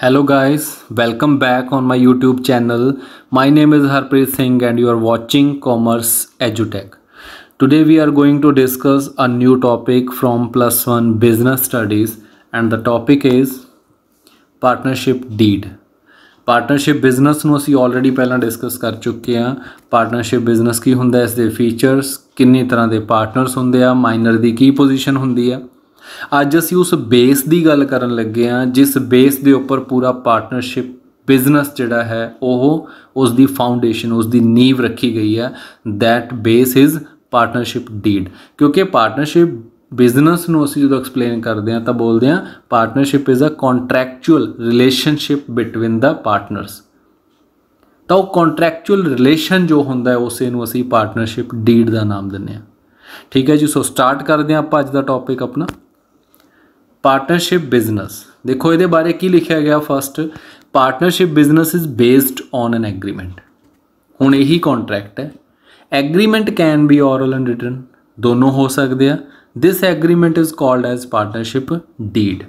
Hello guys, welcome back on my YouTube channel. My name is Harpreet Singh and you are watching Commerce EduTech. Today we are going to discuss a new topic from Plus One Business Studies and the topic is Partnership Deed. Partnership business ਨੂੰ ਅਸੀਂ already ਪਹਿਲਾਂ discuss ਕਰ ਚੁੱਕੇ ਹਾਂ partnership business ਕੀ ਹੁੰਦਾ ਇਸ ਦੇ features ਕਿੰਨੀ ਤਰ੍ਹਾਂ ਦੇ ਪਾਰਟਨਰਸ ਹੁੰਦੇ ਆ ਮਾਈਨਰ ਦੀ ਕੀ ਪੋਜੀਸ਼ਨ ਹੁੰਦੀ ਆ ਅੱਜ ਅਸੀਂ ਉਸ ਬੇਸ ਦੀ ਗੱਲ ਕਰਨ ਲੱਗੇ ਆ ਜਿਸ ਬੇਸ ਦੇ ਉੱਪਰ ਪੂਰਾ ਪਾਰਟਨਰਸ਼ਿਪ ਬਿਜ਼ਨਸ ਜਿਹੜਾ ਹੈ ਉਹ ਉਸ ਦੀ ਫਾਊਂਡੇਸ਼ਨ ਉਸ ਦੀ ਨੀਵ ਰੱਖੀ ਗਈ ਹੈ that base is partnership deed ਕਿਉਂਕਿ ਪਾਰਟਨਰਸ਼ਿਪ ਬਿਜ਼ਨਸ ਨੂੰ ਅਸੀਂ ਜਦੋਂ ਐਕਸਪਲੇਨ ਕਰਦੇ ਹਾਂ ਤਾਂ ਬੋਲਦੇ ਹਾਂ partnership is a contractual relationship between the partners ਤਾਂ ਉਹ ਕੰਟਰੈਕਚੁਅਲ ਰਿਲੇਸ਼ਨ ਜੋ ਹੁੰਦਾ ਹੈ ਉਸੇ ਨੂੰ ਅਸੀਂ ਪਾਰਟਨਰਸ਼ਿਪ ਡੀਡ ਦਾ ਨਾਮ ਦਿੰਦੇ ਹਾਂ ਠੀਕ ਹੈ ਜੀ ਸੋ ਸਟਾਰਟ ਕਰਦੇ ਹਾਂ ਆਪਾਂ ਅੱਜ ਦਾ ਟੌਪਿਕ ਆਪਣਾ ਪਾਰਟਨਰਸ਼ਿਪ ਬਿਜ਼ਨਸ ਦੇਖੋ ਇਹਦੇ ਬਾਰੇ ਕੀ ਲਿਖਿਆ ਗਿਆ first partnership business is based on an agreement ਹੁਣ ਇਹੀ ਕੰਟਰੈਕਟ ਹੈ agreement can be oral and written ਦੋਨੋਂ ਹੋ ਸਕਦੇ ਆ this agreement is called as partnership deed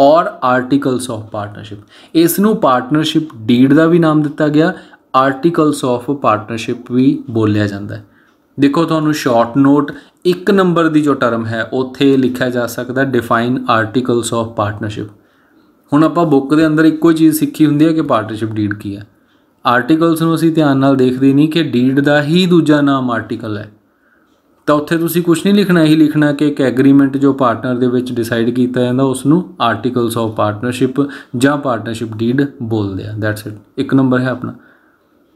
or articles of partnership ਇਸ ਨੂੰ ਪਾਰਟਨਰਸ਼ਿਪ ਡੀਡ ਦਾ ਵੀ ਨਾਮ ਦਿੱਤਾ ਗਿਆ ਆਰਟੀਕਲਸ ਆਫ ਪਾਰਟਨਰਸ਼ਿਪ ਵੀ ਬੋਲਿਆ ਜਾਂਦਾ ਹੈ ਦੇਖੋ ਤੁਹਾਨੂੰ ਸ਼ਾਰਟ ਨੋਟ ਇੱਕ ਨੰਬਰ ਦੀ ਜੋ ਟਰਮ ਹੈ ਉੱਥੇ ਲਿਖਿਆ ਜਾ ਸਕਦਾ ਡਿਫਾਈਨ ਆਰਟੀਕਲਸ ਆਫ ਪਾਰਟਨਰਸ਼ਿਪ ਹੁਣ ਆਪਾਂ ਬੁੱਕ ਦੇ ਅੰਦਰ ਇੱਕੋ ਚੀਜ਼ ਸਿੱਖੀ ਹੁੰਦੀ ਹੈ ਕਿ ਪਾਰਟਨਰਸ਼ਿਪ ਡੀਡ ਕੀ ਹੈ ਆਰਟੀਕਲਸ ਨੂੰ ਅਸੀਂ ਧਿਆਨ ਨਾਲ ਦੇਖਦੇ ਨਹੀਂ ਕਿ ਡੀਡ ਦਾ ਹੀ ਦੂਜਾ ਨਾਮ ਆਰਟੀਕਲ ਹੈ ਤਾਂ ਉੱਥੇ ਤੁਸੀਂ ਕੁਝ ਨਹੀਂ ਲਿਖਣਾ ਇਹੀ ਲਿਖਣਾ ਕਿ ਇੱਕ ਐਗਰੀਮੈਂਟ ਜੋ ਪਾਰਟਨਰ ਦੇ ਵਿੱਚ ਡਿਸਾਈਡ ਕੀਤਾ ਜਾਂਦਾ ਉਸ ਨੂੰ ਆਰਟੀਕਲਸ ਆਫ ਪਾਰਟਨਰਸ਼ਿਪ ਜਾਂ ਪਾਰਟਨਰਸ਼ਿਪ ਡੀਡ ਬੋਲਦੇ ਆ ਦੈਟਸ ਇਟ ਇੱਕ ਨੰਬਰ ਹੈ ਆਪਣਾ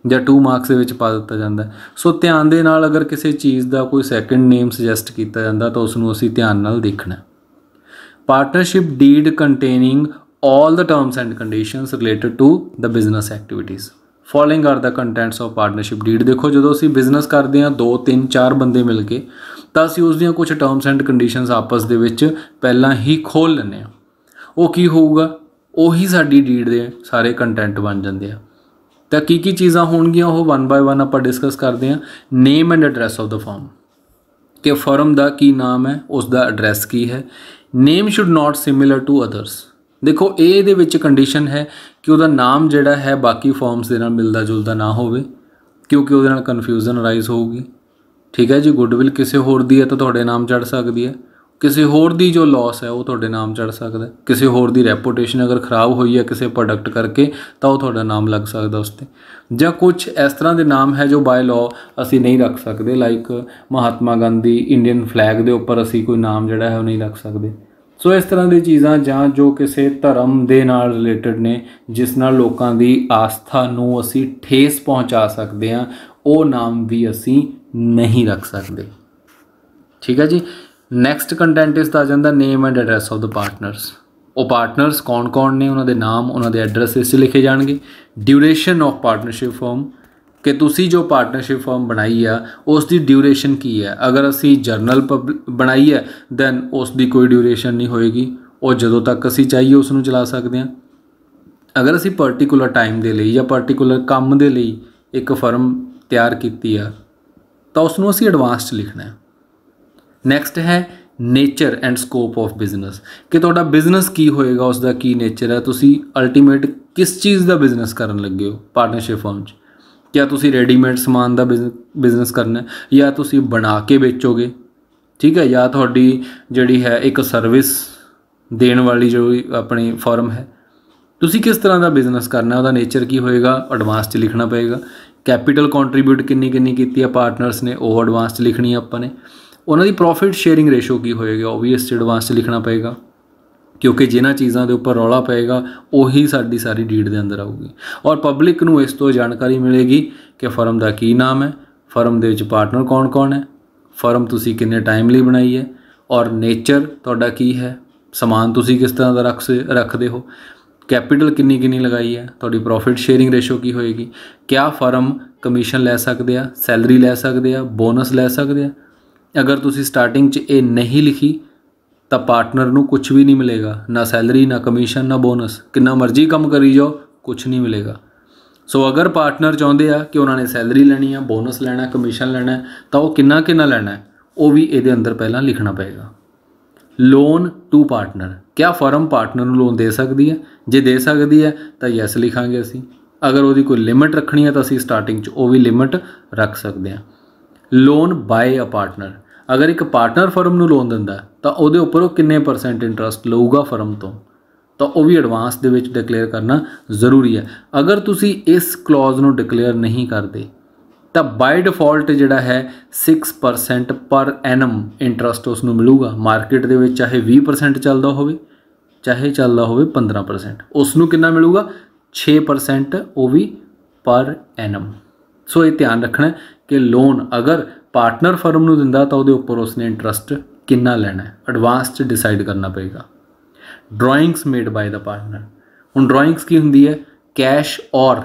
ਜਾਂ 2 ਮਾਰਕਸ ਦੇ ਵਿੱਚ ਪਾ ਦਿੱਤਾ ਜਾਂਦਾ ਸੋ ਧਿਆਨ ਦੇ ਨਾਲ ਅਗਰ ਕਿਸੇ ਚੀਜ਼ ਦਾ ਕੋਈ ਸੈਕੰਡ ਨੇਮ ਸੁਜੈਸਟ ਕੀਤਾ ਜਾਂਦਾ ਤਾਂ ਉਸ ਨੂੰ ਅਸੀਂ ਧਿਆਨ ਨਾਲ ਦੇਖਣਾ partnership deed containing all the terms and conditions related to the business ਐਕਟੀਵਿਟੀਆਂ following are the contents of partnership deed ਦੇਖੋ ਜਦੋਂ ਅਸੀਂ ਬਿਜ਼ਨਸ ਕਰਦੇ ਹਾਂ 2 3 4 ਬੰਦੇ ਮਿਲ ਕੇ ਤਾਂ ਅਸੀਂ ਉਸ ਦੀਆਂ ਕੁਝ ਟਰਮਸ ਐਂਡ ਕੰਡੀਸ਼ਨਸ ਆਪਸ ਦੇ ਵਿੱਚ ਪਹਿਲਾਂ ਹੀ ਖੋਲ ਲੈਂਦੇ ਹਾਂ ਉਹ ਕੀ ਹੋਊਗਾ ਉਹੀ ਸਾਡੀ ਡੀਡ ਦੇ ਸਾਰੇ ਕੰਟੈਂਟ ਬਣ ਜਾਂਦੇ ਆ ਤਾਂ ਕੀ ਕੀ ਚੀਜ਼ਾਂ ਹੋਣਗੀਆਂ ਉਹ 1 ਬਾਈ 1 ਆਪਾਂ ਡਿਸਕਸ ਕਰਦੇ ਹਾਂ name and address of the firm ਕਿ ਫਰਮ ਦਾ ਕੀ ਨਾਮ ਹੈ ਉਸ ਦਾ ਐਡਰੈਸ ਕੀ ਹੈ name should not similar to others ਦੇਖੋ ਇਹ ਦੇ ਵਿੱਚ ਕੰਡੀਸ਼ਨ ਹੈ ਕਿ ਉਹਦਾ ਨਾਮ ਜਿਹੜਾ ਹੈ ਬਾਕੀ ਫਾਰਮਸ ਦੇ ਨਾਲ ਮਿਲਦਾ ਜੁਲਦਾ ਨਾ ਹੋਵੇ ਕਿਉਂਕਿ ਉਹਦੇ ਨਾਲ ਕਨਫਿਊਜ਼ਨ ਅਰਾਈਜ਼ ਹੋਊਗੀ ਠੀਕ ਹੈ ਜੇ ਗੁੱਡਵਿਲ ਕਿਸੇ ਹੋਰ ਦੀ ਹੈ ਤਾਂ ਤੁਹਾਡੇ ਨਾਮ ਚੜ ਸਕਦੀ ਹੈ ਕਿਸੇ ਹੋਰ ਦੀ ਜੋ ਲਾਸ ਹੈ ਉਹ ਤੁਹਾਡੇ ਨਾਮ ਚੜ ਸਕਦਾ ਕਿਸੇ ਹੋਰ ਦੀ ਰੈਪਿਊਟੇਸ਼ਨ ਅਗਰ ਖਰਾਬ ਹੋਈ ਹੈ ਕਿਸੇ ਪ੍ਰੋਡਕਟ ਕਰਕੇ ਤਾਂ ਉਹ ਤੁਹਾਡਾ ਨਾਮ ਲੱਗ ਸਕਦਾ ਉਸ ਤੇ ਜਾਂ ਕੁਝ ਇਸ ਤਰ੍ਹਾਂ ਦੇ ਨਾਮ ਹੈ ਜੋ ਬਾਈ ਲਾਅ ਅਸੀਂ ਨਹੀਂ ਰੱਖ ਸਕਦੇ like Mahatma Gandhi Indian flag ਦੇ ਉੱਪਰ ਅਸੀਂ ਕੋਈ ਨਾਮ ਜਿਹੜਾ ਹੈ ਉਹ ਨਹੀਂ ਰੱਖ ਸਕਦੇ ਸੋ ਇਸ ਤਰ੍ਹਾਂ ਦੀ ਚੀਜ਼ਾਂ ਜਾਂ ਜੋ ਕਿਸੇ ਧਰਮ ਦੇ ਨਾਲ ਰਿਲੇਟਡ ਨੇ ਜਿਸ ਨਾਲ ਲੋਕਾਂ ਦੀ ਆਸਥਾ ਨੂੰ ਅਸੀਂ ਠੇਸ ਪਹੁੰਚਾ ਸਕਦੇ ਹਾਂ ਉਹ ਨਾਮ ਵੀ ਅਸੀਂ ਨਹੀਂ ਰੱਖ ਸਕਦੇ ਠੀਕ ਹੈ ਜੀ ਨੈਕਸਟ ਕੰਟੈਂਟ ਇਸ ਦਾ ਆ ਜਾਂਦਾ name and address of the partners ਉਹ ਪਾਰਟਨਰਸ ਕੌਣ-ਕੌਣ ਨੇ ਉਹਨਾਂ ਦੇ ਨਾਮ ਉਹਨਾਂ ਦੇ ਐਡਰੈਸ ਤੇ ਲਿਖੇ ਜਾਣਗੇ ਡਿਊਰੇਸ਼ਨ ਆਫ ਪਾਰਟਨਰਸ਼ਿਪ ਫਰਮ ਕਿ ਤੁਸੀਂ ਜੋ ਪਾਰਟਨਰਸ਼ਿਪ ਫਰਮ ਬਣਾਈ ਆ ਉਸ ਦੀ ਡਿਊਰੇਸ਼ਨ ਕੀ ਹੈ ਅਗਰ ਅਸੀਂ ਜਰਨਲ ਬਣਾਈ ਹੈ ਦੈਨ ਉਸ ਦੀ ਕੋਈ ਡਿਊਰੇਸ਼ਨ ਨਹੀਂ ਹੋਏਗੀ ਉਹ ਜਦੋਂ ਤੱਕ ਅਸੀਂ ਚਾਹੀਏ ਉਸ ਨੂੰ ਚਲਾ ਸਕਦੇ ਹਾਂ ਅਗਰ ਅਸੀਂ ਪਾਰਟਿਕੂਲਰ ਟਾਈਮ ਦੇ ਲਈ ਜਾਂ ਪਾਰਟਿਕੂਲਰ ਕੰਮ ਦੇ ਲਈ ਇੱਕ ਫਰਮ ਤਿਆਰ ਕੀਤੀ ਆ ਤਾਂ ਉਸ ਨੂੰ ਅਸੀਂ ਐਡਵਾਂਸ ਲਿਖਣਾ ਹੈ ਨੈਕਸਟ ਹੈ nature and scope of business ਕਿ ਤੁਹਾਡਾ ਬਿਜ਼ਨਸ ਕੀ ਹੋਏਗਾ ਉਸ ਦਾ ਕੀ ਨੇਚਰ ਹੈ ਤੁਸੀਂ ਅਲਟੀਮੇਟ ਕਿਸ ਚੀਜ਼ ਦਾ ਬਿਜ਼ਨਸ ਕਰਨ ਲੱਗੇ ਹੋ ਪਾਰਟਨਰਸ਼ਿਪ ਫਰਮ 'ਚ ਕੀ ਤੁਸੀਂ ਰੈਡੀਮੇਡ ਸਮਾਨ ਦਾ ਬਿਜ਼ਨਸ ਕਰਨਾ ਹੈ ਜਾਂ ਤੁਸੀਂ ਬਣਾ ਕੇ ਵੇਚੋਗੇ ਠੀਕ ਹੈ ਜਾਂ ਤੁਹਾਡੀ ਜਿਹੜੀ ਹੈ ਇੱਕ ਸਰਵਿਸ ਦੇਣ ਵਾਲੀ ਜੋ ਆਪਣੀ ਫਰਮ ਹੈ ਤੁਸੀਂ ਕਿਸ ਤਰ੍ਹਾਂ ਦਾ ਬਿਜ਼ਨਸ ਕਰਨਾ ਉਹਦਾ ਨੇਚਰ ਕੀ ਹੋਏਗਾ ਐਡਵਾਂਸ 'ਚ ਲਿਖਣਾ ਪਏਗਾ ਕੈਪੀਟਲ ਕੰਟਰੀਬਿਊਟ ਕਿੰਨੀ ਕਿੰਨੀ ਕੀਤੀ ਹੈ ਪਾਰਟਨਰਸ ਨੇ ਉਹ ਐਡਵਾਂਸ 'ਚ ਲਿਖਣੀ ਆਪਾਂ ਨੇ ਉਹਨਾਂ ਦੀ ਪ੍ਰੋਫਿਟ ਸ਼ੇਅਰਿੰਗ ਰੇਸ਼ੋ ਕੀ ਹੋਏਗੀ ਆਬਵੀਅਸ ਐਡਵਾਂਸ 'ਚ ਲਿਖਣਾ ਪਏਗਾ ਕਿਉਂਕਿ ਜਿਨ੍ਹਾਂ ਚੀਜ਼ਾਂ ਦੇ ਉੱਪਰ ਰੌਲਾ ਪਏਗਾ ਉਹੀ ਸਾਡੀ ਸਾਰੀ ਡੀਡ ਦੇ ਅੰਦਰ ਆਊਗੀ ਔਰ ਪਬਲਿਕ ਨੂੰ ਇਸ ਤੋਂ ਜਾਣਕਾਰੀ ਮਿਲੇਗੀ ਕਿ ਫਰਮ ਦਾ ਕੀ ਨਾਮ ਹੈ ਫਰਮ ਦੇ ਵਿੱਚ ਪਾਰਟਨਰ ਕੌਣ-ਕੌਣ ਹੈ ਫਰਮ ਤੁਸੀਂ ਕਿੰਨੇ ਟਾਈਮ ਲਈ ਬਣਾਈ ਹੈ ਔਰ ਨੇਚਰ ਤੁਹਾਡਾ ਕੀ ਹੈ ਸਮਾਨ ਤੁਸੀਂ ਕਿਸ ਤਰ੍ਹਾਂ ਦਾ ਰੱਖ ਰੱਖਦੇ ਹੋ ਕੈਪੀਟਲ ਕਿੰਨੀ ਕਿੰਨੀ ਲਗਾਈ ਹੈ ਤੁਹਾਡੀ ਪ੍ਰੋਫਿਟ ਸ਼ੇਅਰਿੰਗ ਰੇਸ਼ੋ ਕੀ ਹੋਏਗੀ ਕਿਆ ਫਰਮ ਕਮਿਸ਼ਨ ਲੈ ਸਕਦੇ ਆ ਸੈਲਰੀ ਲੈ ਸਕਦੇ ਆ ਬੋਨਸ ਲੈ ਸਕਦੇ ਆ ਅਗਰ ਤੁਸੀਂ ਸਟਾਰਟਿੰਗ 'ਚ ਇਹ ਨਹੀਂ ਲਿਖੀ ਤਾਂ ਪਾਰਟਨਰ ਨੂੰ ਕੁਝ ਵੀ ਨਹੀਂ ਮਿਲੇਗਾ ਨਾ ਸੈਲਰੀ ਨਾ ਕਮਿਸ਼ਨ ਨਾ ਬੋਨਸ ਕਿੰਨਾ ਮਰਜ਼ੀ ਕੰਮ ਕਰੀ ਜਾਓ ਕੁਝ ਨਹੀਂ ਮਿਲੇਗਾ ਸੋ ਅਗਰ ਪਾਰਟਨਰ ਚਾਹੁੰਦੇ ਆ ਕਿ ਉਹਨਾਂ ਨੇ ਸੈਲਰੀ ਲੈਣੀ ਆ ਬੋਨਸ ਲੈਣਾ ਕਮਿਸ਼ਨ ਲੈਣਾ ਤਾਂ ਉਹ ਕਿੰਨਾ ਕਿੰਨਾ ਲੈਣਾ ਉਹ ਵੀ ਇਹਦੇ ਅੰਦਰ ਪਹਿਲਾਂ ਲਿਖਣਾ ਪਏਗਾ ਲੋਨ ਟੂ ਪਾਰਟਨਰ ਕਿਆ ਫਰਮ ਪਾਰਟਨਰ ਨੂੰ ਲੋਨ ਦੇ ਸਕਦੀ ਹੈ ਜੇ ਦੇ ਸਕਦੀ ਹੈ ਤਾਂ ਯੈਸ ਲਿਖਾਂਗੇ ਅਸੀਂ ਅਗਰ ਉਹਦੀ ਕੋਈ ਲਿਮਿਟ ਰੱਖਣੀ ਹੈ ਤਾਂ ਅਸੀਂ ਸਟਾਰਟਿੰਗ 'ਚ ਉਹ ਵੀ ਲਿਮਿਟ ਰੱਖ ਸਕਦੇ ਹਾਂ ਲੋਨ ਬਾਏ ਅ ਪਾਰਟਨਰ ਅਗਰ ਇੱਕ ਪਾਰਟਨਰ ਫਰਮ ਨੂੰ ਲੋਨ ਦਿੰਦਾ ਤਾਂ ਉਹਦੇ ਉੱਪਰ ਉਹ ਕਿੰਨੇ ਪਰਸੈਂਟ ਇੰਟਰਸਟ ਲਊਗਾ ਫਰਮ ਤੋਂ ਤਾਂ ਉਹ ਵੀ ਐਡਵਾਂਸ ਦੇ ਵਿੱਚ ਡਿਕਲੇਅਰ ਕਰਨਾ ਜ਼ਰੂਰੀ ਹੈ ਅਗਰ ਤੁਸੀਂ ਇਸ ਕਲੌਜ਼ ਨੂੰ ਡਿਕਲੇਅਰ ਨਹੀਂ ਕਰਦੇ ਤਾਂ ਬਾਈ ਡਿਫਾਲਟ ਜਿਹੜਾ ਹੈ 6% ਪਰ ਐਨਮ ਇੰਟਰਸਟ ਉਸ ਨੂੰ ਮਿਲੂਗਾ ਮਾਰਕੀਟ ਦੇ ਵਿੱਚ ਚਾਹੇ 20% ਚੱਲਦਾ ਹੋਵੇ ਚਾਹੇ ਚੱਲਦਾ ਹੋਵੇ 15% ਉਸ ਨੂੰ ਕਿੰਨਾ ਮਿਲੂਗਾ 6% ਉਹ ਵੀ ਪਰ ਐਨਮ ਸੋ ਇਹ ਧਿਆਨ ਰੱਖਣਾ ਕਿ ਲੋਨ ਅਗਰ ਪਾਰਟਨਰ ਫਰਮ ਨੂੰ ਦਿੰਦਾ ਤਾਂ ਉਹਦੇ ਉੱਪਰ ਉਸਨੇ ਇੰਟਰਸਟ ਕਿੰਨਾ ਲੈਣਾ ਹੈ ਐਡਵਾਂਸ ਚ ਡਿਸਾਈਡ ਕਰਨਾ ਪਏਗਾ drawings made by the partner ਹੁਣ ਡਰਾਇੰਗਸ ਕੀ ਹੁੰਦੀ ਹੈ ਕੈਸ਼ ਔਰ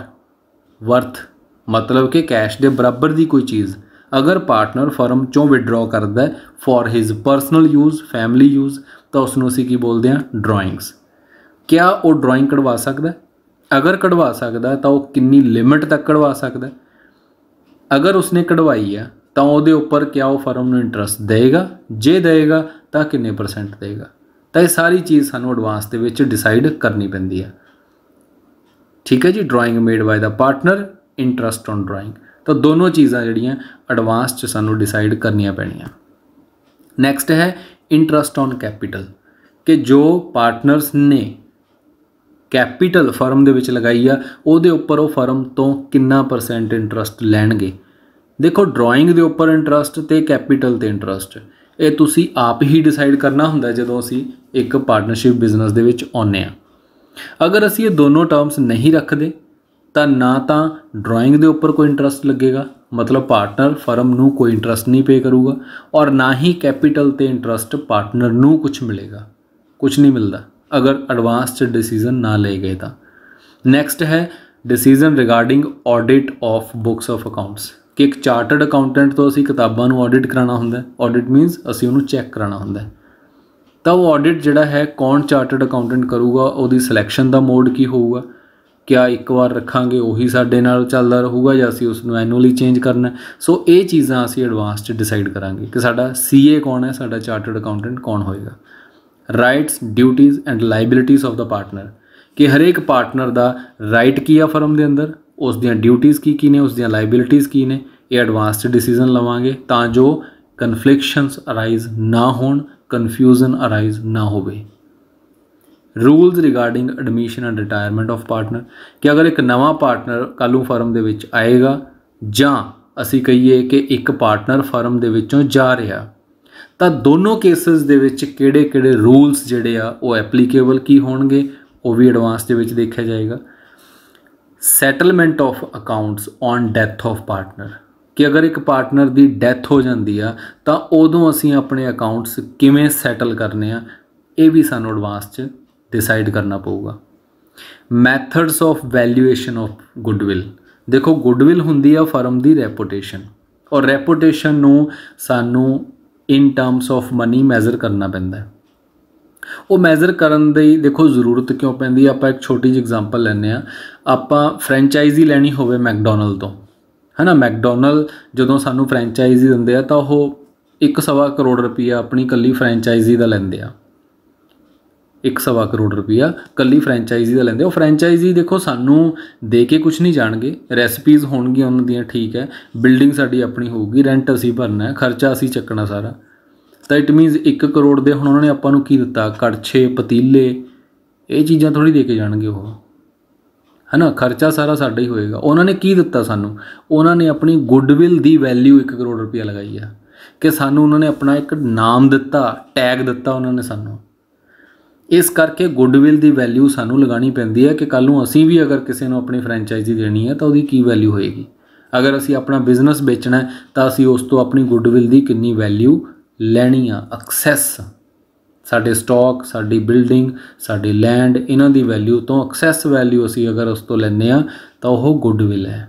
ਵਰਥ ਮਤਲਬ ਕਿ ਕੈਸ਼ ਦੇ ਬਰਾਬਰ ਦੀ ਕੋਈ ਚੀਜ਼ ਅਗਰ ਪਾਰਟਨਰ ਫਰਮ ਚੋਂ ਵਿਡਰਾ ਕਰਦਾ for his personal use family use ਤਾਂ ਉਸ ਨੂੰ ਅਸੀਂ ਕੀ ਬੋਲਦੇ ਹਾਂ ਡਰਾਇੰਗਸ ਕਿਆ ਉਹ ਡਰਾਇੰਗ ਕਢਵਾ ਸਕਦਾ ਅਗਰ ਕਢਵਾ ਸਕਦਾ ਤਾਂ ਉਹ ਕਿੰਨੀ ਲਿਮਿਟ ਤੱਕ ਕਢਵਾ ਸਕਦਾ ਅਗਰ ਉਸਨੇ ਕਢਵਾਈ ਆ ਤਾਂ ਉਹਦੇ ਉੱਪਰ ਕਿਆ ਉਹ ਫਰਮ ਨੂੰ ਇੰਟਰਸਟ ਦੇਗਾ ਜੇ ਦੇਗਾ ਤਾਂ ਕਿੰਨੇ ਪਰਸੈਂਟ ਦੇਗਾ ਤਾਂ ਇਹ ਸਾਰੀ ਚੀਜ਼ ਸਾਨੂੰ ਐਡਵਾਂਸ ਦੇ ਵਿੱਚ ਡਿਸਾਈਡ ਕਰਨੀ ਪੈਂਦੀ ਹੈ ਠੀਕ ਹੈ ਜੀ drawing made by the partner interest on drawing ਤਾਂ ਦੋਨੋਂ ਚੀਜ਼ਾਂ ਜਿਹੜੀਆਂ ਐਡਵਾਂਸ 'ਚ ਸਾਨੂੰ ਡਿਸਾਈਡ ਕਰਨੀਆਂ ਪੈਣੀਆਂ ਨੈਕਸਟ ਹੈ ਇੰਟਰਸਟ ਔਨ ਕੈਪੀਟਲ ਕਿ ਜੋ ਪਾਰਟਨਰਸ ਨੇ ਕੈਪੀਟਲ ਫਰਮ ਦੇ ਵਿੱਚ ਲਗਾਈ ਆ ਉਹਦੇ ਉੱਪਰ ਉਹ ਫਰਮ ਤੋਂ ਕਿੰਨਾ ਪਰਸੈਂਟ ਇੰਟਰਸਟ ਲੈਣਗੇ ਦੇਖੋ ਡਰਾਇੰਗ ਦੇ ਉੱਪਰ ਇੰਟਰਸਟ ਤੇ ਕੈਪੀਟਲ ਤੇ ਇੰਟਰਸਟ ਇਹ ਤੁਸੀਂ ਆਪ ਹੀ ਡਿਸਾਈਡ ਕਰਨਾ ਹੁੰਦਾ ਜਦੋਂ ਅਸੀਂ ਇੱਕ ਪਾਰਟਨਰਸ਼ਿਪ ਬਿਜ਼ਨਸ ਦੇ ਵਿੱਚ ਆਉਨੇ ਆ ਅਗਰ ਅਸੀਂ ਇਹ ਦੋਨੋਂ ਟਰਮਸ ਨਹੀਂ ਰੱਖਦੇ ਤਾਂ ਨਾ ਤਾਂ ਡਰਾਇੰਗ ਦੇ ਉੱਪਰ ਕੋਈ ਇੰਟਰਸਟ ਲੱਗੇਗਾ ਮਤਲਬ ਪਾਰਟਨਰ ਫਰਮ ਨੂੰ ਕੋਈ ਇੰਟਰਸਟ ਨਹੀਂ ਪੇ ਕਰੂਗਾ ਔਰ ਨਾ ਹੀ ਕੈਪੀਟਲ ਤੇ ਇੰਟਰਸਟ ਪਾਰਟਨਰ ਨੂੰ ਕੁਝ ਮਿਲੇਗਾ ਕੁਝ ਨਹੀਂ ਮਿਲਦਾ ਅਗਰ ਐਡਵਾਂਸਡ ਡਿਸੀਜਨ ਨਾ ਲਏ ਗਏ ਤਾਂ ਨੈਕਸਟ ਹੈ decision regarding audit of books of accounts ਕਿ ਇੱਕ ਚਾਰਟਰਡ ਅਕਾਊਂਟੈਂਟ ਤੋਂ ਅਸੀਂ ਕਿਤਾਬਾਂ ਨੂੰ ਆਡਿਟ ਕਰਾਉਣਾ ਹੁੰਦਾ ਆਡਿਟ ਮੀਨਸ ਅਸੀਂ ਉਹਨੂੰ ਚੈੱਕ ਕਰਾਉਣਾ ਹੁੰਦਾ ਤਾਂ ਉਹ ਆਡਿਟ ਜਿਹੜਾ ਹੈ ਕੌਣ ਚਾਰਟਰਡ ਅਕਾਊਂਟੈਂਟ ਕਰੂਗਾ ਉਹਦੀ ਸਿਲੈਕਸ਼ਨ ਦਾ ਮੋਡ ਕੀ ਹੋਊਗਾ ਕਿਆ ਇੱਕ ਵਾਰ ਰੱਖਾਂਗੇ ਉਹੀ ਸਾਡੇ ਨਾਲ ਚੱਲਦਾ ਰਹੂਗਾ ਜਾਂ ਅਸੀਂ ਉਸ ਨੂੰ ਐਨੂਅਲੀ ਚੇਂਜ ਕਰਨਾ ਸੋ ਇਹ ਚੀਜ਼ਾਂ ਅਸੀਂ ਐਡਵਾਂਸ 'ਚ ਡਿਸਾਈਡ ਕਰਾਂਗੇ ਕਿ ਸਾਡਾ ਸੀਏ ਕੌਣ ਹੈ ਸਾਡਾ ਚਾਰਟਰਡ ਅਕਾਊਂਟੈਂਟ ਕੌਣ ਹੋਏਗਾ ਰਾਈਟਸ ਡਿਊਟੀਆਂ ਐਂਡ ਲਾਇਬਿਲਿਟੀਆਂ ਆਫ ਦਾ ਪਾਰਟਨਰ ਕਿ ਹਰੇਕ ਪਾਰਟਨਰ ਦਾ ਰਾਈਟ ਕੀ ਆ ਫਰਮ ਦੇ ਅੰਦਰ ਉਸ ਦੀਆਂ ਡਿਊਟੀਆਂ ਕੀ ਕੀ ਨੇ ਉਸ ਦੀਆਂ ਲਾਇਬਿਲਿਟੀਆਂ ਕੀ ਨੇ ਇਹ ਐਡਵਾਂਸਡ ਡਿਸੀਜਨ ਲਵਾਂਗੇ ਤਾਂ ਜੋ ਕਨਫਲਿਕਸ਼ਨਸ ਅਰਾਈਜ਼ ਨਾ ਹੋਣ ਕਨਫਿਊਜ਼ਨ ਅਰਾਈਜ਼ ਨਾ ਹੋਵੇ rules regarding admission and retirement of partner ਕਿ ਅਗਰ ਇੱਕ ਨਵਾਂ ਪਾਰਟਨਰ ਕਾਲੂ ਫਰਮ ਦੇ ਵਿੱਚ ਆਏਗਾ ਜਾਂ ਅਸੀਂ ਕਹੀਏ ਕਿ ਇੱਕ ਪਾਰਟਨਰ ਫਰਮ ਦੇ ਵਿੱਚੋਂ ਜਾ ਰਿਹਾ ਤਾਂ ਦੋਨੋਂ ਕੇਸਸ ਦੇ ਵਿੱਚ ਕਿਹੜੇ-ਕਿਹੜੇ ਰੂਲਸ ਜਿਹੜੇ ਆ ਉਹ ਐਪਲੀਕੇਬਲ ਕੀ ਹੋਣਗੇ ਉਹ ਵੀ ਐਡਵਾਂਸ ਦੇ ਵਿੱਚ ਦੇਖਿਆ ਜਾਏਗਾ settlement of accounts on death of partner ਕਿ ਅਗਰ ਇੱਕ ਪਾਰਟਨਰ ਦੀ ਡੈਥ ਹੋ ਜਾਂਦੀ ਆ ਤਾਂ ਉਦੋਂ ਅਸੀਂ ਆਪਣੇ ਅਕਾਊਂਟਸ ਕਿਵੇਂ ਸੈਟਲ ਕਰਨੇ ਆ ਇਹ ਵੀ ਸਾਨੂੰ ਐਡਵਾਂਸ 'ਚ ਡਿਸਾਈਡ ਕਰਨਾ ਪਊਗਾ methods of valuation of goodwill ਦੇਖੋ ਗੁੱਡਵਿਲ ਹੁੰਦੀ ਆ ਫਰਮ ਦੀ ਰੈਪਿਊਟੇਸ਼ਨ ਔਰ ਰੈਪਿਊਟੇਸ਼ਨ ਨੂੰ ਸਾਨੂੰ in terms of money measure ਕਰਨਾ ਪੈਂਦਾ ਹੈ ਉਹ ਮੈਜ਼ਰ ਕਰਨ ਦੀ ਦੇਖੋ ਜ਼ਰੂਰਤ ਕਿਉਂ ਪੈਂਦੀ ਆ ਆਪਾਂ ਇੱਕ ਛੋਟੀ ਜਿਹੀ ਐਗਜ਼ਾਮਪਲ ਲੈਨੇ ਆ ਆਪਾਂ ਫਰੈਂਚਾਈਜ਼ੀ ਲੈਣੀ ਹੋਵੇ ਮੈਕਡੋਨਲਡ ਤੋਂ ਹਨਾ ਮੈਕਡੋਨਲਡ ਜਦੋਂ ਸਾਨੂੰ ਫਰੈਂਚਾਈਜ਼ੀ ਦਿੰਦੇ ਆ ਤਾਂ ਉਹ 1.5 ਕਰੋੜ ਰੁਪਈਆ ਆਪਣੀ ਕੱਲੀ ਫਰੈਂਚਾਈਜ਼ੀ ਦਾ ਲੈਂਦੇ ਆ 1.5 ਕਰੋੜ ਰੁਪਈਆ ਕੱਲੀ ਫਰੈਂਚਾਈਜ਼ੀ ਦਾ ਲੈਂਦੇ ਉਹ ਫਰੈਂਚਾਈਜ਼ੀ ਦੇਖੋ ਸਾਨੂੰ ਦੇ ਕੇ ਕੁਝ ਨਹੀਂ ਜਾਣਗੇ ਰੈਸਪੀਜ਼ ਹੋਣਗੀਆਂ ਉਹਨਾਂ ਦੀਆਂ ਠੀਕ ਹੈ ਬਿਲਡਿੰਗ ਸਾਡੀ ਆਪਣੀ ਹੋਊਗੀ ਰੈਂਟ ਅਸੀਂ ਭਰਨਾ ਹੈ ਖਰਚਾ ਅਸੀਂ ਚੱਕਣਾ ਸਾਰਾ ਤਾਂ ਇਟ ਮੀਨਸ 1 ਕਰੋੜ ਦੇ ਹੁਣ ਉਹਨਾਂ ਨੇ ਆਪਾਂ ਨੂੰ ਕੀ ਦਿੱਤਾ ਕੜਛੇ ਪਤੀਲੇ ਇਹ ਚੀਜ਼ਾਂ ਥੋੜੀ ਦੇ ਕੇ ਜਾਣਗੇ ਉਹ ਹਨਾ ਖਰਚਾ ਸਾਰਾ ਸਾਡਾ ਹੀ ਹੋਏਗਾ ਉਹਨਾਂ ਨੇ ਕੀ ਦਿੱਤਾ ਸਾਨੂੰ ਉਹਨਾਂ ਨੇ ਆਪਣੀ ਗੁੱਡਵਿਲ ਦੀ ਵੈਲਿਊ 1 ਕਰੋੜ ਰੁਪਇਆ ਲਗਾਈ ਆ ਕਿ ਸਾਨੂੰ ਉਹਨਾਂ ਨੇ ਆਪਣਾ ਇੱਕ ਨਾਮ ਦਿੱਤਾ ਟੈਗ ਦਿੱਤਾ ਉਹਨਾਂ ਨੇ ਸਾਨੂੰ ਇਸ ਕਰਕੇ ਗੁੱਡਵਿਲ ਦੀ ਵੈਲਿਊ ਸਾਨੂੰ ਲਗਾਣੀ ਪੈਂਦੀ ਹੈ ਕਿ ਕੱਲ ਨੂੰ ਅਸੀਂ ਵੀ ਅਗਰ ਕਿਸੇ ਨੂੰ ਆਪਣੀ ਫਰੈਂਚਾਈਜ਼ੀ ਦੇਣੀ ਹੈ ਤਾਂ ਉਹਦੀ ਕੀ ਵੈਲਿਊ ਹੋਏਗੀ ਅਗਰ ਅਸੀਂ ਆਪਣਾ ਬਿਜ਼ਨਸ ਵੇਚਣਾ ਹੈ ਤਾਂ ਅਸੀਂ ਉਸ ਤੋਂ ਆਪਣੀ ਗੁੱਡਵਿਲ ਦੀ ਕਿੰਨੀ ਵੈਲਿਊ ਲੈਣੀਆਂ ਐਕਸੈਸ ਸਾਡੇ ਸਟਾਕ ਸਾਡੀ ਬਿਲਡਿੰਗ ਸਾਡੇ ਲੈਂਡ ਇਹਨਾਂ ਦੀ ਵੈਲਿਊ ਤੋਂ ਐਕਸੈਸ ਵੈਲਿਊ ਅਸੀਂ ਅਗਰ ਉਸ ਤੋਂ ਲੈਨੇ ਆ ਤਾਂ ਉਹ ਗੁੱਡਵਿਲ ਹੈ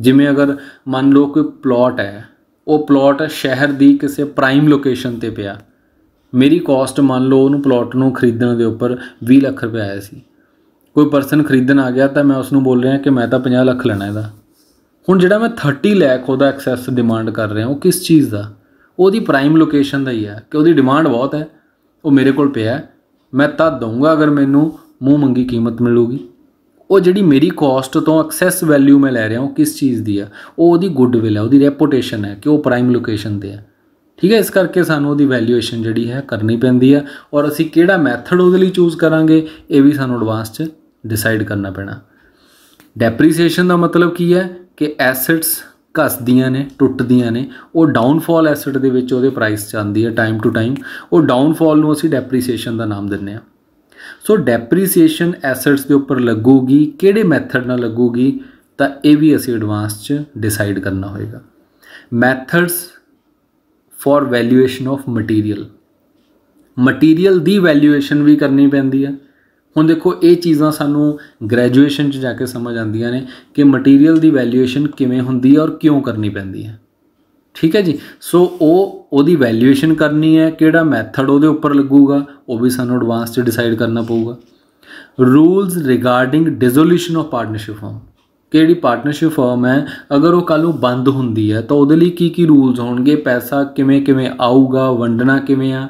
ਜਿਵੇਂ ਅਗਰ ਮੰਨ ਲਓ ਕੋਈ ਪਲਾਟ ਹੈ ਉਹ ਪਲਾਟ ਸ਼ਹਿਰ ਦੀ ਕਿਸੇ ਪ੍ਰਾਈਮ ਲੋਕੇਸ਼ਨ ਤੇ ਪਿਆ ਮੇਰੀ ਕਾਸਟ ਮੰਨ ਲਓ ਉਹਨੂੰ ਪਲਾਟ ਨੂੰ ਖਰੀਦਣ ਦੇ ਉੱਪਰ 20 ਲੱਖ ਰੁਪਏ ਆਇਆ ਸੀ ਕੋਈ ਪਰਸਨ ਖਰੀਦਣ ਆ ਗਿਆ ਤਾਂ ਮੈਂ ਉਸ ਨੂੰ ਬੋਲ ਰਿਹਾ ਕਿ ਮੈਂ ਤਾਂ 50 ਲੱਖ ਲੈਣਾ ਇਹਦਾ ਹੁਣ ਜਿਹੜਾ ਮੈਂ 30 ਲੱਖ ਉਹਦਾ ਐਕਸੈਸ ਡਿਮਾਂਡ ਕਰ ਰਿਹਾ ਉਹ ਕਿਸ ਚੀਜ਼ ਦਾ ਉਹਦੀ ਪ੍ਰਾਈਮ ਲੋਕੇਸ਼ਨ ਦਾ ਹੀ ਹੈ ਕਿ ਉਹਦੀ ਡਿਮਾਂਡ ਬਹੁਤ ਹੈ ਉਹ ਮੇਰੇ ਕੋਲ ਪਿਆ ਮੈਂ ਤਾਂ ਦਊਂਗਾ ਅਗਰ ਮੈਨੂੰ ਮੂੰਹ ਮੰਗੀ ਕੀਮਤ ਮਿਲੂਗੀ ਉਹ ਜਿਹੜੀ ਮੇਰੀ ਕਾਸਟ ਤੋਂ ਐਕਸੈਸ ਵੈਲਿਊ ਮੈਂ ਲੈ ਰਿਹਾ ਹਾਂ ਕਿਸ ਚੀਜ਼ ਦੀ ਆ ਉਹ ਉਹਦੀ ਗੁੱਡਵਿਲ ਹੈ ਉਹਦੀ ਰੈਪੂਟੇਸ਼ਨ ਹੈ ਕਿ ਉਹ ਪ੍ਰਾਈਮ ਲੋਕੇਸ਼ਨ ਤੇ ਹੈ ਠੀਕ ਹੈ ਇਸ ਕਰਕੇ ਸਾਨੂੰ ਉਹਦੀ ਵੈਲਿਊਏਸ਼ਨ ਜਿਹੜੀ ਹੈ ਕਰਨੀ ਪੈਂਦੀ ਆ ਔਰ ਅਸੀਂ ਕਿਹੜਾ ਮੈਥਡ ਉਹਦੇ ਲਈ ਚੂਜ਼ ਕਰਾਂਗੇ ਇਹ ਵੀ ਸਾਨੂੰ ਐਡਵਾਂਸ 'ਚ ਡਿਸਾਈਡ ਕਰਨਾ ਪੈਣਾ ਡੈਪਰੀਸੀਏਸ਼ਨ ਦਾ ਮਤਲਬ ਕੀ ਹੈ ਕਿ ਐਸੈਟਸ ਕਸਦੀਆਂ ਨੇ ਟੁੱਟਦੀਆਂ ਨੇ ਉਹ ਡਾਊਨਫਾਲ ਐਸੈਟ ਦੇ ਵਿੱਚ ਉਹਦੇ ਪ੍ਰਾਈਸ ਜਾਂਦੀ ਹੈ ਟਾਈਮ ਟੂ ਟਾਈਮ ਉਹ ਡਾਊਨਫਾਲ ਨੂੰ ਅਸੀਂ ਡੈਪਰੀਸੀਏਸ਼ਨ ਦਾ ਨਾਮ ਦਿੰਨੇ ਆ ਸੋ ਡੈਪਰੀਸੀਏਸ਼ਨ ਐਸੈਟਸ ਦੇ ਉੱਪਰ ਲੱਗੂਗੀ ਕਿਹੜੇ ਮੈਥਡ ਨਾਲ ਲੱਗੂਗੀ ਤਾਂ ਇਹ ਵੀ ਅਸੀਂ ਐਡਵਾਂਸ ਚ ਡਿਸਾਈਡ ਕਰਨਾ ਹੋਏਗਾ methods for valuation of material material ਦੀ ਵੈਲਿਊਏਸ਼ਨ ਵੀ ਕਰਨੀ ਪੈਂਦੀ ਹੈ ਹੁਣ ਦੇਖੋ ਇਹ ਚੀਜ਼ਾਂ ਸਾਨੂੰ ਗ੍ਰੈਜੂਏਸ਼ਨ 'ਚ ਜਾ ਕੇ ਸਮਝ ਆਉਂਦੀਆਂ ਨੇ ਕਿ ਮਟੀਰੀਅਲ ਦੀ ਵੈਲਿਊਏਸ਼ਨ ਕਿਵੇਂ ਹੁੰਦੀ ਹੈ ਔਰ ਕਿਉਂ ਕਰਨੀ ਪੈਂਦੀ ਹੈ ਠੀਕ ਹੈ ਜੀ ਸੋ ਉਹ ਉਹਦੀ ਵੈਲਿਊਏਸ਼ਨ ਕਰਨੀ ਹੈ ਕਿਹੜਾ ਮੈਥਡ ਉਹਦੇ ਉੱਪਰ ਲੱਗੂਗਾ ਉਹ ਵੀ ਸਾਨੂੰ ਐਡਵਾਂਸ 'ਚ ਡਿਸਾਈਡ ਕਰਨਾ ਪਊਗਾ rules regarding dissolution of partnership firm ਕਿਹੜੀ ਪਾਰਟਨਰਸ਼ਿਪ ਫਰਮ ਹੈ ਅਗਰ ਉਹ ਕੱਲ ਨੂੰ ਬੰਦ ਹੁੰਦੀ ਹੈ ਤਾਂ ਉਹਦੇ ਲਈ ਕੀ ਕੀ ਰੂਲਸ ਹੋਣਗੇ ਪੈਸਾ ਕਿਵੇਂ ਕਿਵੇਂ ਆਊਗਾ ਵੰਡਣਾ ਕਿਵੇਂ ਆ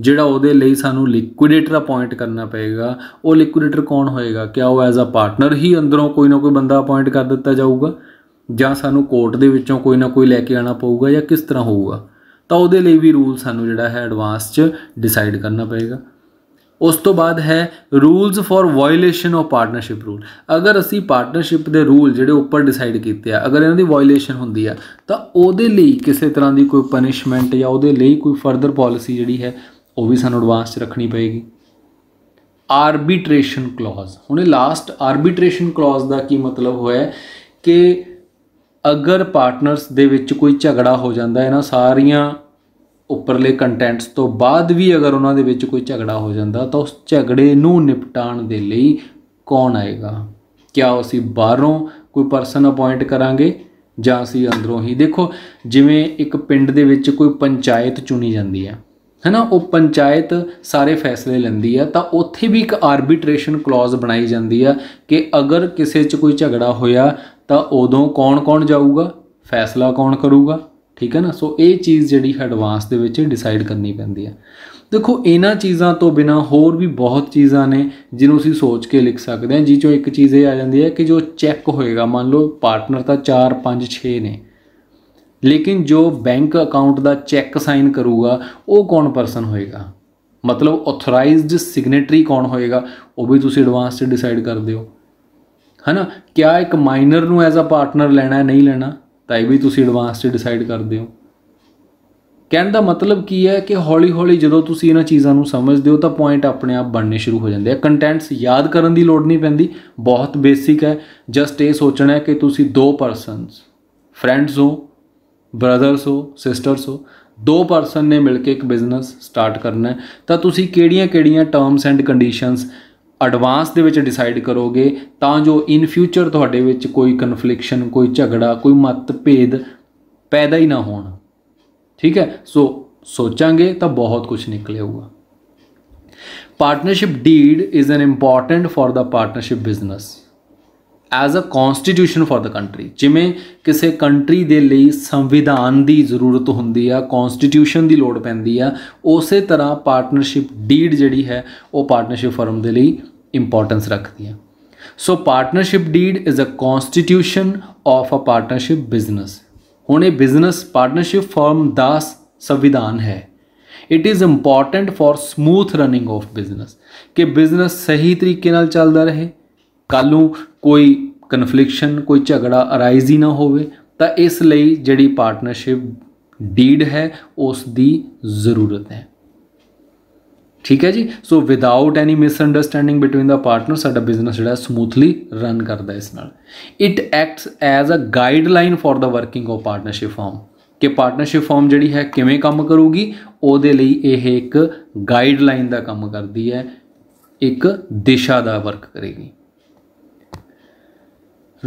ਜਿਹੜਾ ਉਹਦੇ ਲਈ ਸਾਨੂੰ ਲਿਕੁਇਡੇਟਰ ਅਪਾਇੰਟ ਕਰਨਾ ਪਏਗਾ ਉਹ ਲਿਕੁਇਡੇਟਰ ਕੌਣ ਹੋਏਗਾ ਕਿਆ ਉਹ ਐਜ਼ ਅ ਪਾਰਟਨਰ ਹੀ ਅੰਦਰੋਂ ਕੋਈ ਨਾ ਕੋਈ ਬੰਦਾ ਅਪਾਇੰਟ ਕਰ ਦਿੱਤਾ ਜਾਊਗਾ ਜਾਂ ਸਾਨੂੰ ਕੋਰਟ ਦੇ ਵਿੱਚੋਂ ਕੋਈ ਨਾ ਕੋਈ ਲੈ ਕੇ ਆਣਾ ਪਊਗਾ ਜਾਂ ਕਿਸ ਤਰ੍ਹਾਂ ਹੋਊਗਾ ਤਾਂ ਉਹਦੇ ਲਈ ਵੀ ਰੂਲ ਸਾਨੂੰ ਜਿਹੜਾ ਹੈ ਐਡਵਾਂਸ 'ਚ ਡਿਸਾਈਡ ਕਰਨਾ ਪਏਗਾ ਉਸ ਤੋਂ ਬਾਅਦ ਹੈ rules for violation of partnership rule ਅਗਰ ਅਸੀਂ ਪਾਰਟਨਰਸ਼ਿਪ ਦੇ ਰੂਲ ਜਿਹੜੇ ਉੱਪਰ ਡਿਸਾਈਡ ਕੀਤੇ ਆ ਅਗਰ ਇਹਨਾਂ ਦੀ ਵਾਇਲੇਸ਼ਨ ਹੁੰਦੀ ਆ ਤਾਂ ਉਹਦੇ ਲਈ ਕਿਸੇ ਤਰ੍ਹਾਂ ਦੀ ਕੋਈ ਪਨਿਸ਼ਮੈਂਟ ਜਾਂ ਉਹਦੇ ਲਈ ਕੋਈ ਫਰਦਰ ਪਾਲਿਸੀ ਜਿਹੜੀ ਹੈ ਉਹ ਵੀ ਸਾਨੂੰ ਐਡਵਾਂਸ 'ਚ ਰੱਖਣੀ ਪਏਗੀ ਆਰਬਿਟ੍ਰੇਸ਼ਨ ਕਲੌਜ਼ ਹੁਣ ਇਹ ਲਾਸਟ ਆਰਬਿਟ੍ਰੇਸ਼ਨ ਕਲੌਜ਼ ਦਾ ਕੀ ਮਤਲਬ ਹੋਇਆ ਕਿ ਅਗਰ ਪਾਰਟਨਰਸ ਦੇ ਵਿੱਚ ਕੋਈ ਝਗੜਾ ਹੋ ਜਾਂਦਾ ਹੈ ਨਾ ਸਾਰੀਆਂ ਉੱਪਰਲੇ ਕੰਟੈਂਟਸ ਤੋਂ ਬਾਅਦ ਵੀ ਅਗਰ ਉਹਨਾਂ ਦੇ ਵਿੱਚ ਕੋਈ ਝਗੜਾ ਹੋ ਜਾਂਦਾ ਤਾਂ ਉਸ ਝਗੜੇ ਨੂੰ ਨਿਪਟਾਣ ਦੇ ਲਈ ਕੌਣ ਆਏਗਾ ਕੀ ਅਸੀਂ ਬਾਹਰੋਂ ਕੋਈ ਪਰਸਨ ਅਪਾਇੰਟ ਕਰਾਂਗੇ ਜਾਂ ਅਸੀਂ ਅੰਦਰੋਂ ਹੀ ਦੇਖੋ ਜਿਵੇਂ ਇੱਕ ਪਿੰਡ ਦੇ ਵਿੱਚ ਕੋਈ ਪੰਚਾਇਤ ਚੁਣੀ ਜਾਂਦੀ ਹੈ ਹੈਨਾ ਉਹ ਪੰਚਾਇਤ ਸਾਰੇ ਫੈਸਲੇ ਲੈਂਦੀ ਆ ਤਾਂ ਉੱਥੇ ਵੀ ਇੱਕ ਆਰਬਿਟ੍ਰੇਸ਼ਨ ਕਲੌਜ਼ ਬਣਾਈ ਜਾਂਦੀ ਆ ਕਿ ਅਗਰ ਕਿਸੇ 'ਚ ਕੋਈ ਝਗੜਾ ਹੋਇਆ ਤਾਂ ਉਦੋਂ ਕੌਣ-ਕੌਣ ਜਾਊਗਾ ਫੈਸਲਾ ਕੌਣ ਕਰੂਗਾ ਠੀਕ ਹੈ ਨਾ ਸੋ ਇਹ ਚੀਜ਼ ਜਿਹੜੀ ਐਡਵਾਂਸ ਦੇ ਵਿੱਚ ਡਿਸਾਈਡ ਕਰਨੀ ਪੈਂਦੀ ਆ ਦੇਖੋ ਇਹਨਾਂ ਚੀਜ਼ਾਂ ਤੋਂ ਬਿਨਾ ਹੋਰ ਵੀ ਬਹੁਤ ਚੀਜ਼ਾਂ ਨੇ ਜਿਹਨੂੰ ਅਸੀਂ ਸੋਚ ਕੇ ਲਿਖ ਸਕਦੇ ਹਾਂ ਜੀ ਚੋ ਇੱਕ ਚੀਜ਼ ਇਹ ਆ ਜਾਂਦੀ ਹੈ ਕਿ ਜੋ ਚੈੱਕ ਹੋਏਗਾ ਮੰਨ ਲਓ ਪਾਰਟਨਰ ਤਾਂ 4 5 6 ਨੇ ਲੇਕਿਨ ਜੋ ਬੈਂਕ ਅਕਾਊਂਟ ਦਾ ਚੈੱਕ ਸਾਈਨ ਕਰੂਗਾ ਉਹ ਕੌਣ ਪਰਸਨ ਹੋਏਗਾ ਮਤਲਬ ਆਥੋਰਾਈਜ਼ਡ ਸਿਗਨੇਟਰੀ ਕੌਣ ਹੋਏਗਾ ਉਹ ਵੀ ਤੁਸੀਂ ਐਡਵਾਂਸ ਤੇ ਡਿਸਾਈਡ ਕਰਦੇ ਹੋ ਹੈਨਾ ਕਿਆ ਇੱਕ ਮਾਈਨਰ ਨੂੰ ਐਜ਼ ਅ ਪਾਰਟਨਰ ਲੈਣਾ ਹੈ ਨਹੀਂ ਲੈਣਾ ਤਾਂ ਇਹ ਵੀ ਤੁਸੀਂ ਐਡਵਾਂਸ ਤੇ ਡਿਸਾਈਡ ਕਰਦੇ ਹੋ ਕਹਿਣ ਦਾ ਮਤਲਬ ਕੀ ਹੈ ਕਿ ਹੌਲੀ-ਹੌਲੀ ਜਦੋਂ ਤੁਸੀਂ ਇਹਨਾਂ ਚੀਜ਼ਾਂ ਨੂੰ ਸਮਝਦੇ ਹੋ ਤਾਂ ਪੁਆਇੰਟ ਆਪਣੇ ਆਪ ਬਣਨੇ ਸ਼ੁਰੂ ਹੋ ਜਾਂਦੇ ਆ ਕੰਟੈਂਟਸ ਯਾਦ ਕਰਨ ਦੀ ਲੋੜ ਨਹੀਂ ਪੈਂਦੀ ਬਹੁਤ ਬੇਸਿਕ ਹੈ ਜਸਟ ਇਹ ਸੋਚਣਾ ਹੈ ਕਿ ਤੁਸੀਂ ਦੋ ਪਰਸਨਸ ਫਰੈਂਡਸ ਹੋ ਬ੍ਰਦਰਸ ਹੋ ਸਿਸਟਰਸ ਹੋ ਦੋ ਪਰਸਨ ਨੇ ਮਿਲ ਕੇ ਇੱਕ ਬਿਜ਼ਨਸ ਸਟਾਰਟ ਕਰਨਾ ਹੈ ਤਾਂ ਤੁਸੀਂ ਕਿਹੜੀਆਂ-ਕਿਹੜੀਆਂ ਟਰਮਸ ਐਂਡ ਕੰਡੀਸ਼ਨਸ ਐਡਵਾਂਸ ਦੇ ਵਿੱਚ ਡਿਸਾਈਡ ਕਰੋਗੇ ਤਾਂ ਜੋ ਇਨ ਫਿਊਚਰ ਤੁਹਾਡੇ ਵਿੱਚ ਕੋਈ ਕਨਫਲਿਕਸ਼ਨ ਕੋਈ ਝਗੜਾ ਕੋਈ ਮਤਭੇਦ ਪੈਦਾ ਹੀ ਨਾ ਹੋਣ ਠੀਕ ਹੈ ਸੋ ਸੋਚਾਂਗੇ ਤਾਂ ਬਹੁਤ ਕੁਝ ਨਿਕਲੇਗਾ partnership deed is an important for the partnership business as a constitution for the country ਜਿਵੇਂ ਕਿਸੇ ਕੰਟਰੀ ਦੇ ਲਈ ਸੰਵਿਧਾਨ ਦੀ ਜ਼ਰੂਰਤ ਹੁੰਦੀ ਆ ਕਨਸਟੀਟਿਊਸ਼ਨ ਦੀ ਲੋੜ ਪੈਂਦੀ ਆ ਉਸੇ ਤਰ੍ਹਾਂ ਪਾਰਟਨਰਸ਼ਿਪ ਡੀਡ ਜਿਹੜੀ ਹੈ ਉਹ ਪਾਰਟਨਰਸ਼ਿਪ ਫਰਮ ਦੇ ਲਈ ਇੰਪੋਰਟੈਂਸ ਰੱਖਦੀ ਆ so partnership deed is a constitution of a partnership business ਹੁਣ ਇਹ ਬਿਜ਼ਨਸ ਪਾਰਟਨਰਸ਼ਿਪ ਫਰਮ ਦਾ ਸੰਵਿਧਾਨ ਹੈ it is important for smooth running of business ਕਿ ਬਿਜ਼ਨਸ ਸਹੀ ਤਰੀਕੇ ਨਾਲ ਚੱਲਦਾ ਰਹੇ ਕੱਲ ਨੂੰ ਕੋਈ ਕਨਫਲਿਕਸ਼ਨ ਕੋਈ ਝਗੜਾ ਅਰਾਈਜ਼ ਹੀ ਨਾ ਹੋਵੇ ਤਾਂ ਇਸ ਲਈ ਜਿਹੜੀ ਪਾਰਟਨਰਸ਼ਿਪ ਡੀਡ ਹੈ ਉਸ ਦੀ ਜ਼ਰੂਰਤ ਹੈ ਠੀਕ ਹੈ ਜੀ so without any misunderstanding between the partner ਸਾਡਾ ਬਿਜ਼ਨਸ ਜਿਹੜਾ ਸਮੂਥਲੀ ਰਨ ਕਰਦਾ ਇਸ ਨਾਲ it acts as a guideline for the working of partnership firm ਕਿ ਪਾਰਟਨਰਸ਼ਿਪ ਫਾਰਮ ਜਿਹੜੀ ਹੈ ਕਿਵੇਂ ਕੰਮ ਕਰੂਗੀ ਉਹਦੇ ਲਈ ਇਹ ਇੱਕ ਗਾਈਡਲਾਈਨ ਦਾ ਕੰਮ ਕਰਦੀ ਹੈ ਇੱਕ ਦਿਸ਼ਾ ਦਾ ਵਰਕ ਕਰੇਗੀ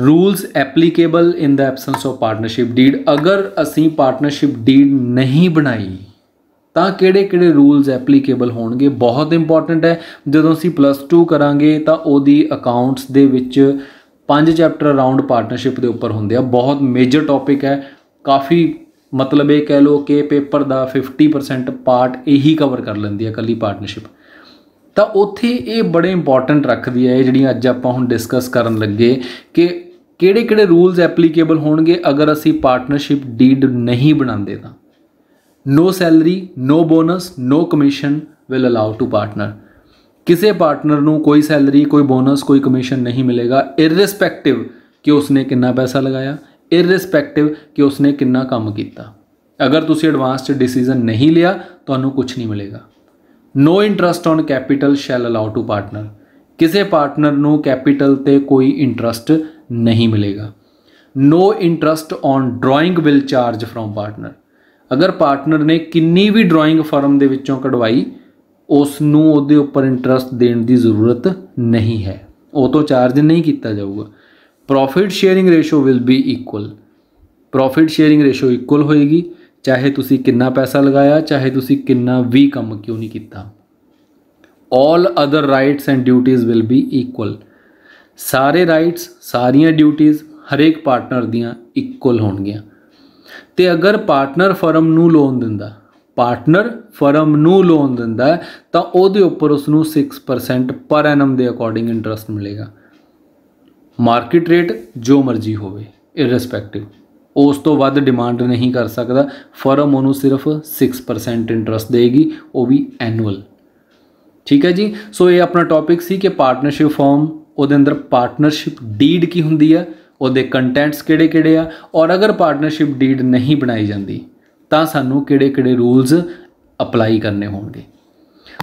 rules applicable in the absence of partnership deed ਅਗਰ ਅਸੀਂ ਪਾਰਟਨਰਸ਼ਿਪ ਡੀਡ ਨਹੀਂ ਬਣਾਈ ਤਾਂ ਕਿਹੜੇ-ਕਿਹੜੇ ਰੂਲਸ ਐਪਲੀਕੇਬਲ ਹੋਣਗੇ ਬਹੁਤ ਇੰਪੋਰਟੈਂਟ ਹੈ ਜਦੋਂ ਅਸੀਂ ਪਲੱਸ 2 ਕਰਾਂਗੇ ਤਾਂ ਉਹਦੀ ਅਕਾਊਂਟਸ ਦੇ ਵਿੱਚ ਪੰਜ ਚੈਪਟਰ ਅਰਾਊਂਡ ਪਾਰਟਨਰਸ਼ਿਪ ਦੇ ਉੱਪਰ ਹੁੰਦੇ ਆ ਬਹੁਤ ਮੇਜਰ ਟੌਪਿਕ ਹੈ ਕਾਫੀ ਮਤਲਬ ਇਹ ਕਹਿ ਲੋ ਕਿ ਪੇਪਰ ਦਾ 50% ਪਾਰਟ ਇਹੀ ਕਵਰ ਕਰ ਲੈਂਦੀ ਹੈ ਕੱਲੀ ਪਾਰਟਨਰਸ਼ਿਪ ਤਾਂ ਉੱਥੇ ਇਹ ਬੜੇ ਇੰਪੋਰਟੈਂਟ ਰੱਖਦੀ ਹੈ ਇਹ ਜਿਹੜੀਆਂ ਅੱਜ ਆਪਾਂ ਹੁਣ ਡਿਸਕਸ ਕਰਨ ਲੱਗੇ ਕਿ ਕਿਹੜੇ-ਕਿਹੜੇ ਰੂਲਸ ਐਪਲੀਕੇਬਲ ਹੋਣਗੇ ਅਗਰ ਅਸੀਂ ਪਾਰਟਨਰਸ਼ਿਪ ਡੀਡ ਨਹੀਂ ਬਣਾਉਂਦੇ ਤਾਂ no salary no bonus no commission will allow to partner ਕਿਸੇ ਪਾਰਟਨਰ ਨੂੰ ਕੋਈ ਸੈਲਰੀ ਕੋਈ ਬੋਨਸ ਕੋਈ ਕਮਿਸ਼ਨ ਨਹੀਂ ਮਿਲੇਗਾ ਇਰਰਿਸਪੈਕਟਿਵ ਕਿ ਉਸਨੇ ਕਿੰਨਾ ਪੈਸਾ ਲਗਾਇਆ ਇਰਰਿਸਪੈਕਟਿਵ ਕਿ ਉਸਨੇ ਕਿੰਨਾ ਕੰਮ ਕੀਤਾ ਅਗਰ ਤੁਸੀਂ ਐਡਵਾਂਸ 'ਚ ਡਿਸੀਜਨ ਨਹੀਂ ਲਿਆ ਤੁਹਾਨੂੰ ਕੁਝ ਨਹੀਂ ਮਿਲੇਗਾ no interest on capital shall allow to partner ਕਿਸੇ ਪਾਰਟਨਰ ਨੂੰ ਕੈਪੀਟਲ ਤੇ ਕੋਈ ਇੰਟਰਸਟ नहीं मिलेगा no interest on drawing will charge from partner ਅਗਰ ਪਾਰਟਨਰ ਨੇ ਕਿੰਨੀ ਵੀ ਡਰਾਇੰਗ ਫਰਮ ਦੇ ਵਿੱਚੋਂ ਕਢਵਾਈ ਉਸ ਨੂੰ ਉਹਦੇ ਉੱਪਰ ਇੰਟਰਸਟ ਦੇਣ ਦੀ ਜ਼ਰੂਰਤ ਨਹੀਂ ਹੈ ਉਹ ਤੋਂ ਚਾਰਜ ਨਹੀਂ ਕੀਤਾ ਜਾਊਗਾ profit sharing ratio will be equal profit sharing ratio equal ਹੋਏਗੀ ਚਾਹੇ ਤੁਸੀਂ ਕਿੰਨਾ ਪੈਸਾ ਲਗਾਇਆ ਚਾਹੇ ਤੁਸੀਂ ਕਿੰਨਾ ਵੀ ਕੰਮ ਕਿਉਂ ਨਹੀਂ ਕੀਤਾ all other rights and duties will be equal ਸਾਰੇ ਰਾਈਟਸ ਸਾਰੀਆਂ ਡਿਊਟੀਆਂ ਹਰੇਕ ਪਾਰਟਨਰ ਦੀਆਂ ਇਕੁਅਲ ਹੋਣਗੀਆਂ ਤੇ ਅਗਰ ਪਾਰਟਨਰ ਫਰਮ ਨੂੰ ਲੋਨ ਦਿੰਦਾ ਪਾਰਟਨਰ ਫਰਮ ਨੂੰ ਲੋਨ ਦਿੰਦਾ ਤਾਂ ਉਹਦੇ ਉੱਪਰ ਉਸ ਨੂੰ 6% ਪਰ ਐਨਮ ਦੇ ਅਕੋਰਡਿੰਗ ਇੰਟਰਸਟ ਮਿਲੇਗਾ ਮਾਰਕੀਟ ਰੇਟ ਜੋ ਮਰਜ਼ੀ ਹੋਵੇ ਇਰਰੈਸਪੈਕਟਿਵ ਉਸ ਤੋਂ ਵੱਧ ਡਿਮਾਂਡ ਨਹੀਂ ਕਰ ਸਕਦਾ ਫਰਮ ਉਹਨੂੰ ਸਿਰਫ 6% ਇੰਟਰਸਟ ਦੇਗੀ ਉਹ ਵੀ ਐਨੂਅਲ ਠੀਕ ਹੈ ਜੀ ਸੋ ਇਹ ਆਪਣਾ ਟੌਪਿਕ ਸੀ ਕਿ ਪਾਰਟਨਰਸ਼ਿਪ ਫਾਰਮ ਉਹਦੇ ਅੰਦਰ ਪਾਰਟਨਰਸ਼ਿਪ ਡੀਡ ਕੀ ਹੁੰਦੀ ਆ ਉਹਦੇ ਕੰਟੈਂਟਸ ਕਿਹੜੇ-ਕਿਹੜੇ ਆ ਔਰ ਅਗਰ ਪਾਰਟਨਰਸ਼ਿਪ ਡੀਡ ਨਹੀਂ ਬਣਾਈ ਜਾਂਦੀ ਤਾਂ ਸਾਨੂੰ ਕਿਹੜੇ-ਕਿਹੜੇ ਰੂਲਸ ਅਪਲਾਈ ਕਰਨੇ ਹੋਣਗੇ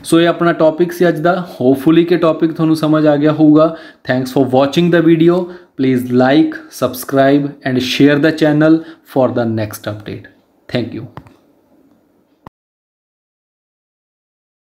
ਸੋ ਇਹ ਆਪਣਾ ਟੌਪਿਕ ਸੀ ਅੱਜ ਦਾ ਹੋਪਫੁਲੀ ਕਿ ਟੌਪਿਕ ਤੁਹਾਨੂੰ ਸਮਝ ਆ ਗਿਆ ਹੋਊਗਾ thanks for watching the video please like subscribe and share the channel for the next update thank you